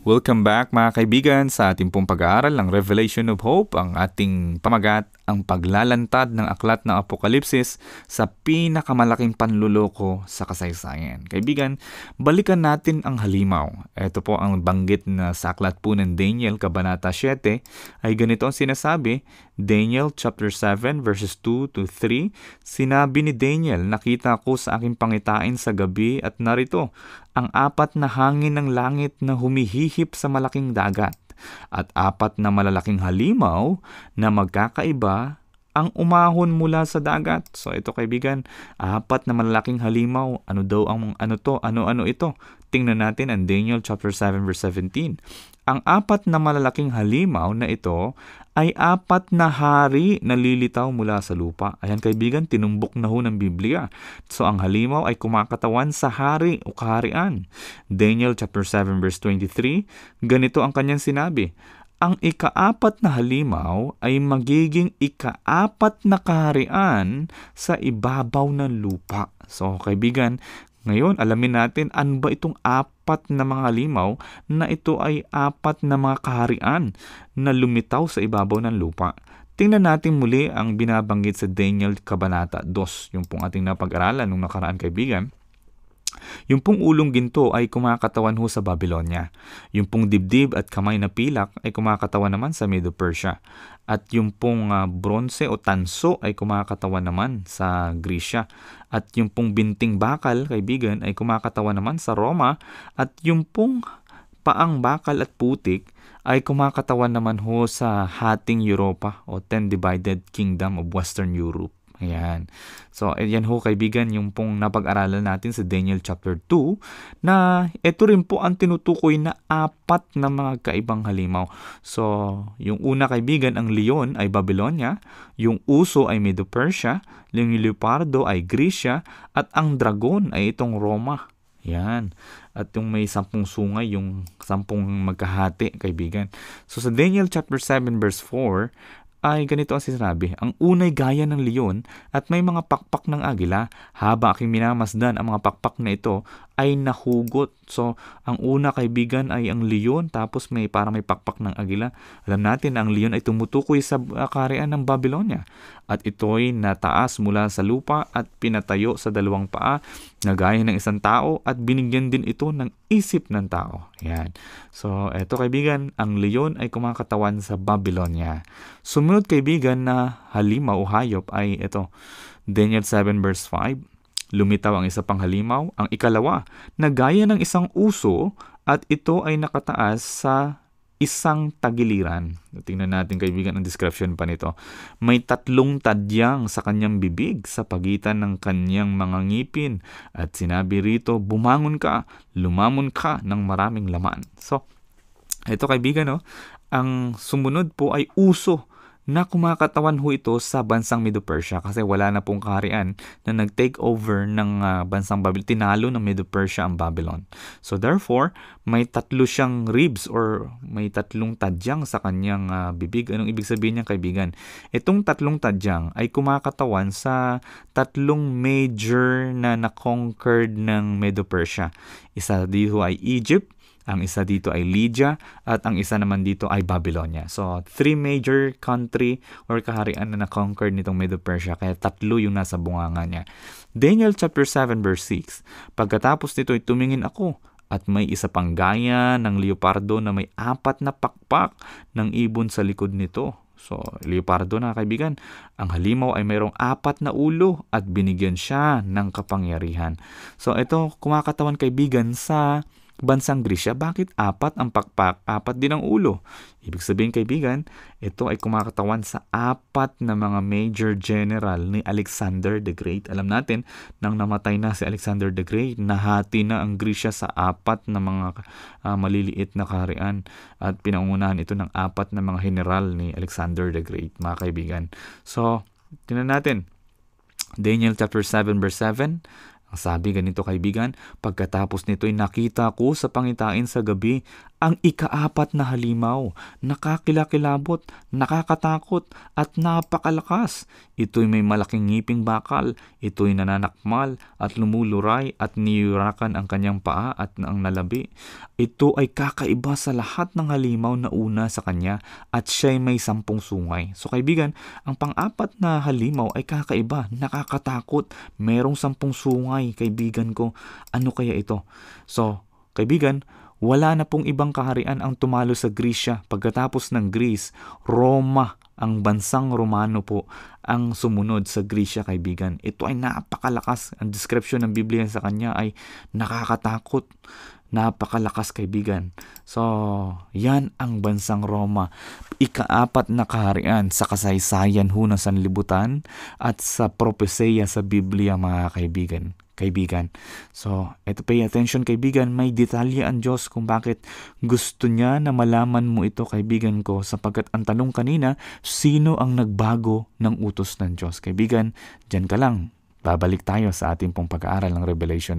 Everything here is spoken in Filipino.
Welcome back mga kaibigan sa ating pong pag-aaral ng Revelation of Hope, ang ating pamagat ang paglalantad ng aklat ng Apokalipsis sa pinakamalaking panluloko sa kasaysayan. Kaibigan, balikan natin ang halimaw. Ito po ang banggit na sa aklat po ng Daniel, Kabanata 7, ay ganito ang sinasabi, Daniel chapter 7 verses 2 to 3, sinabi ni Daniel, nakita ko sa aking pangitain sa gabi at narito, ang apat na hangin ng langit na humihihip sa malaking dagat at apat na malalaking halimaw na magkakaiba ang umahon mula sa dagat. So ito kaibigan, apat na malalaking halimaw. Ano daw ang ano to? Ano-ano ito? Tingnan natin ang Daniel chapter 7 verse 17. Ang apat na malalaking halimaw na ito ay apat na hari na lilitaw mula sa lupa. Ayan kaibigan, tinumbok na ho ng Biblia. So ang halimaw ay kumakatawan sa hari o kaharian. Daniel chapter 7 verse 23, ganito ang kanyang sinabi ang ikaapat na halimaw ay magiging ikaapat na kaharian sa ibabaw ng lupa. So kaibigan, ngayon alamin natin ano ba itong apat na mga halimaw na ito ay apat na mga kaharian na lumitaw sa ibabaw ng lupa. Tingnan natin muli ang binabanggit sa Daniel Kabanata 2, yung pong ating napag-aralan nung nakaraan kaibigan. Yung pong ulong ginto ay kumakatawan ho sa Babylonia. Yung pong dibdib at kamay na pilak ay kumakatawan naman sa Medo-Persia. At yung pong uh, ah, bronze o tanso ay kumakatawan naman sa Grisya. At yung pong binting bakal, kaibigan, ay kumakatawan naman sa Roma. At yung pong paang bakal at putik ay kumakatawan naman ho sa hating Europa o Ten Divided Kingdom of Western Europe. Ayan. So, eh, yan ho kaibigan yung pong napag-aralan natin sa Daniel chapter 2 na ito rin po ang tinutukoy na apat na mga kaibang halimaw. So, yung una kaibigan ang leon ay Babylonia, yung uso ay Medo-Persia, yung leopardo ay Grisya, at ang dragon ay itong Roma. Yan. At yung may sampung sungay, yung sampung magkahati, kaibigan. So sa Daniel chapter 7 verse 4, ay ganito ang sinabi, ang unay gaya ng leon at may mga pakpak ng agila, habang aking minamasdan ang mga pakpak na ito ay nahugot. So, ang una kaibigan ay ang leon, tapos may para may pakpak ng agila. Alam natin ang leon ay tumutukoy sa karean ng Babylonia. At ito'y nataas mula sa lupa at pinatayo sa dalawang paa na gaya ng isang tao at binigyan din ito ng isip ng tao. Yan. So, eto kaibigan, ang leon ay kumakatawan sa Babylonia. Sumunod kaibigan na halima o hayop ay ito. Daniel 7 verse 5 Lumitaw ang isa pang halimaw, ang ikalawa, na gaya ng isang uso at ito ay nakataas sa isang tagiliran. Tingnan natin kaibigan ang description pa nito. May tatlong tadyang sa kanyang bibig sa pagitan ng kanyang mga ngipin at sinabi rito, bumangon ka, lumamon ka ng maraming laman. So, ito kaibigan no, ang sumunod po ay uso na kumakatawan ho ito sa bansang Medo-Persia kasi wala na pong kaharian na nag-take over ng uh, bansang Babylon. Tinalo ng Medo-Persia ang Babylon. So therefore, may tatlo siyang ribs or may tatlong tadyang sa kanyang uh, bibig. Anong ibig sabihin niya kaibigan? Itong tatlong tadyang ay kumakatawan sa tatlong major na na-conquered ng Medo-Persia. Isa dito ay Egypt, ang isa dito ay Lydia at ang isa naman dito ay Babylonia. So, three major country or kaharian na na-conquer nitong Medo Persia kaya tatlo yung nasa bunganga niya. Daniel chapter 7 verse 6. Pagkatapos nito ay tumingin ako at may isa pang gaya ng leopardo na may apat na pakpak ng ibon sa likod nito. So, leopardo na kaibigan. Ang halimaw ay mayroong apat na ulo at binigyan siya ng kapangyarihan. So, ito kumakatawan kaibigan sa bansang Grisya, bakit apat ang pakpak, apat din ang ulo? Ibig sabihin kaibigan, ito ay kumakatawan sa apat na mga major general ni Alexander the Great. Alam natin, nang namatay na si Alexander the Great, nahati na ang Grisya sa apat na mga uh, maliliit na kaharian at pinangunahan ito ng apat na mga general ni Alexander the Great, mga kaibigan. So, tinan natin, Daniel chapter 7 verse 7, ang sabi ganito kaibigan, pagkatapos nito ay nakita ko sa pangitain sa gabi ang ikaapat na halimaw, nakakilakilabot, nakakatakot at napakalakas. Ito'y may malaking ngiping bakal, ito'y nananakmal at lumuluray at niyurakan ang kanyang paa at ang nalabi. Ito ay kakaiba sa lahat ng halimaw na una sa kanya at siya'y may sampung sungay. So kaibigan, ang pang-apat na halimaw ay kakaiba, nakakatakot, merong sampung sungay ay kaibigan ko, ano kaya ito? So, kaibigan, wala na pong ibang kaharian ang tumalo sa Grisya. Pagkatapos ng Greece, Roma, ang bansang Romano po, ang sumunod sa Grisya, kaibigan. Ito ay napakalakas. Ang description ng Biblia sa kanya ay nakakatakot. Napakalakas kaibigan. So, yan ang bansang Roma. Ikaapat na kaharian sa kasaysayan ho ng sanlibutan at sa propesya sa Biblia mga kaibigan. Kaibigan. So, eto pay attention kaibigan, may detalye ang Diyos kung bakit gusto niya na malaman mo ito kaibigan ko sapagkat ang tanong kanina, sino ang nagbago ng utos ng Diyos? Kaibigan, dyan ka lang. Babalik tayo sa ating pong pag-aaral ng Revelation